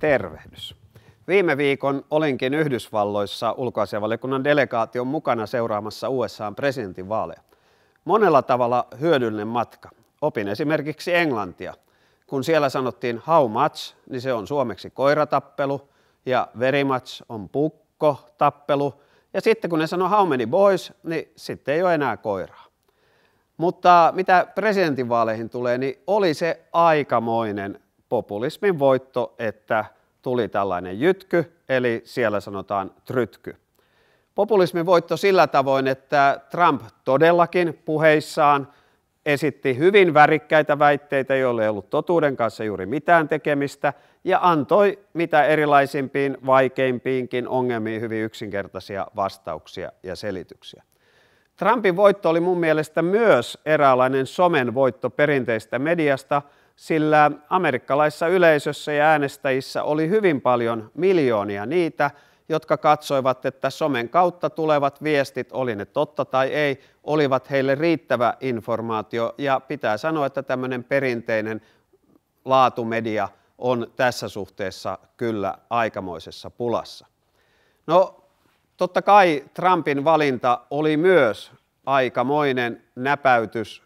Tervehdys. Viime viikon olinkin Yhdysvalloissa ulkoasianvaliokunnan delegaation mukana seuraamassa USAn presidentinvaaleja. Monella tavalla hyödyllinen matka. Opin esimerkiksi englantia. Kun siellä sanottiin how much, niin se on suomeksi koiratappelu ja very much on pukko, tappelu. Ja sitten kun ne sanoo how many boys, niin sitten ei ole enää koiraa. Mutta mitä presidentinvaaleihin tulee, niin oli se aikamoinen populismin voitto, että – tuli tällainen jytky, eli siellä sanotaan trytky. Populismin voitto sillä tavoin, että Trump todellakin puheissaan esitti hyvin värikkäitä väitteitä, joille ei ollut totuuden kanssa juuri mitään tekemistä, ja antoi mitä erilaisimpiin, vaikeimpiinkin ongelmiin hyvin yksinkertaisia vastauksia ja selityksiä. Trumpin voitto oli mun mielestä myös eräänlainen somen voitto perinteistä mediasta – sillä amerikkalaisessa yleisössä ja äänestäjissä oli hyvin paljon miljoonia niitä, jotka katsoivat, että somen kautta tulevat viestit, oli ne totta tai ei, olivat heille riittävä informaatio. Ja pitää sanoa, että tämmöinen perinteinen laatumedia on tässä suhteessa kyllä aikamoisessa pulassa. No, totta kai Trumpin valinta oli myös aikamoinen näpäytys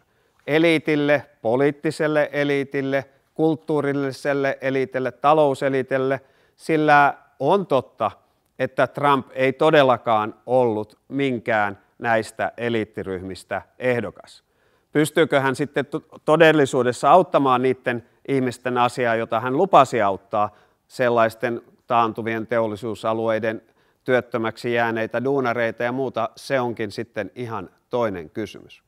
eliitille, poliittiselle eliitille, kulttuurilliselle eliitille, talouselitelle, sillä on totta, että Trump ei todellakaan ollut minkään näistä eliittiryhmistä ehdokas. Pystyykö hän sitten todellisuudessa auttamaan niiden ihmisten asiaa, jota hän lupasi auttaa, sellaisten taantuvien teollisuusalueiden työttömäksi jääneitä duunareita ja muuta, se onkin sitten ihan toinen kysymys.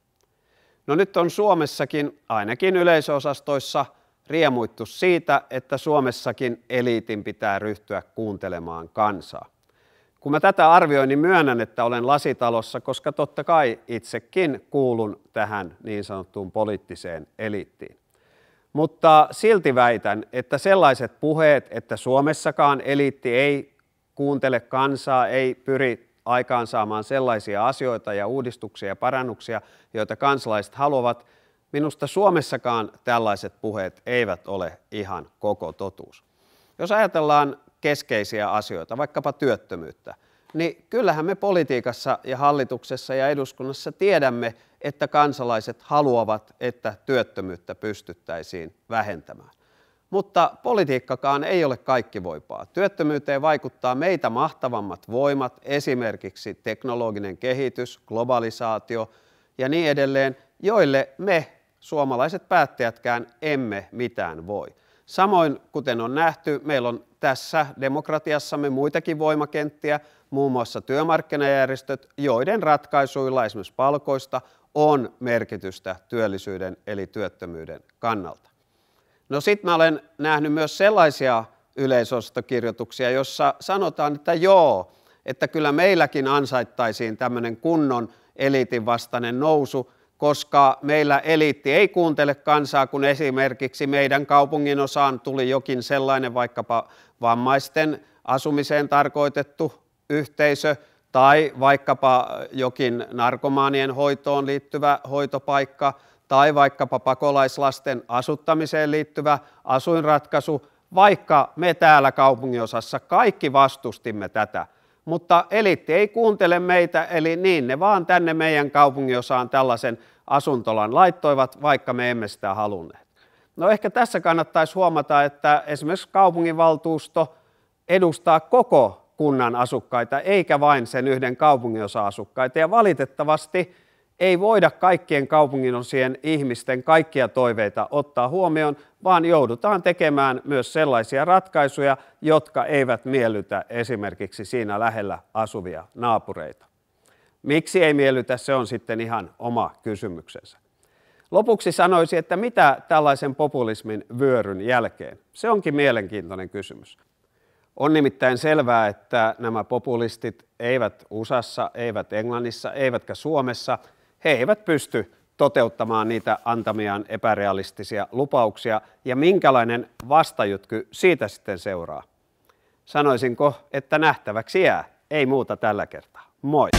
No nyt on Suomessakin, ainakin yleisöosastoissa, riemuittu siitä, että Suomessakin eliitin pitää ryhtyä kuuntelemaan kansaa. Kun mä tätä arvioin, niin myönnän, että olen lasitalossa, koska totta kai itsekin kuulun tähän niin sanottuun poliittiseen eliittiin. Mutta silti väitän, että sellaiset puheet, että Suomessakaan eliitti ei kuuntele kansaa, ei pyri aikaansaamaan sellaisia asioita ja uudistuksia ja parannuksia, joita kansalaiset haluavat. Minusta Suomessakaan tällaiset puheet eivät ole ihan koko totuus. Jos ajatellaan keskeisiä asioita, vaikkapa työttömyyttä, niin kyllähän me politiikassa ja hallituksessa ja eduskunnassa tiedämme, että kansalaiset haluavat, että työttömyyttä pystyttäisiin vähentämään. Mutta politiikkakaan ei ole kaikki voipaa. Työttömyyteen vaikuttaa meitä mahtavammat voimat, esimerkiksi teknologinen kehitys, globalisaatio ja niin edelleen, joille me suomalaiset päättäjätkään emme mitään voi. Samoin, kuten on nähty, meillä on tässä demokratiassamme muitakin voimakenttiä, muun muassa työmarkkinajärjestöt, joiden ratkaisuilla esimerkiksi palkoista on merkitystä työllisyyden eli työttömyyden kannalta. No sit mä olen nähnyt myös sellaisia yleisostokirjoituksia, jossa sanotaan, että joo, että kyllä meilläkin ansaittaisiin tämmöinen kunnon eliitin vastainen nousu, koska meillä eliitti ei kuuntele kansaa, kun esimerkiksi meidän kaupungin osaan tuli jokin sellainen vaikkapa vammaisten asumiseen tarkoitettu yhteisö tai vaikkapa jokin narkomaanien hoitoon liittyvä hoitopaikka tai vaikkapa pakolaislasten asuttamiseen liittyvä asuinratkaisu, vaikka me täällä kaupunginosassa kaikki vastustimme tätä. Mutta eliitti ei kuuntele meitä, eli niin ne vaan tänne meidän kaupunginosaan tällaisen asuntolan laittoivat, vaikka me emme sitä halunneet. No ehkä tässä kannattaisi huomata, että esimerkiksi kaupunginvaltuusto edustaa koko kunnan asukkaita, eikä vain sen yhden kaupunginosa asukkaita. Ja valitettavasti ei voida kaikkien kaupunginosien ihmisten kaikkia toiveita ottaa huomioon, vaan joudutaan tekemään myös sellaisia ratkaisuja, jotka eivät miellytä esimerkiksi siinä lähellä asuvia naapureita. Miksi ei miellytä, se on sitten ihan oma kysymyksensä. Lopuksi sanoisin, että mitä tällaisen populismin vyöryn jälkeen? Se onkin mielenkiintoinen kysymys. On nimittäin selvää, että nämä populistit eivät USAssa, eivät Englannissa, eivätkä Suomessa – he eivät pysty toteuttamaan niitä antamiaan epärealistisia lupauksia ja minkälainen vastajutky siitä sitten seuraa. Sanoisinko, että nähtäväksi jää. Ei muuta tällä kertaa. Moi!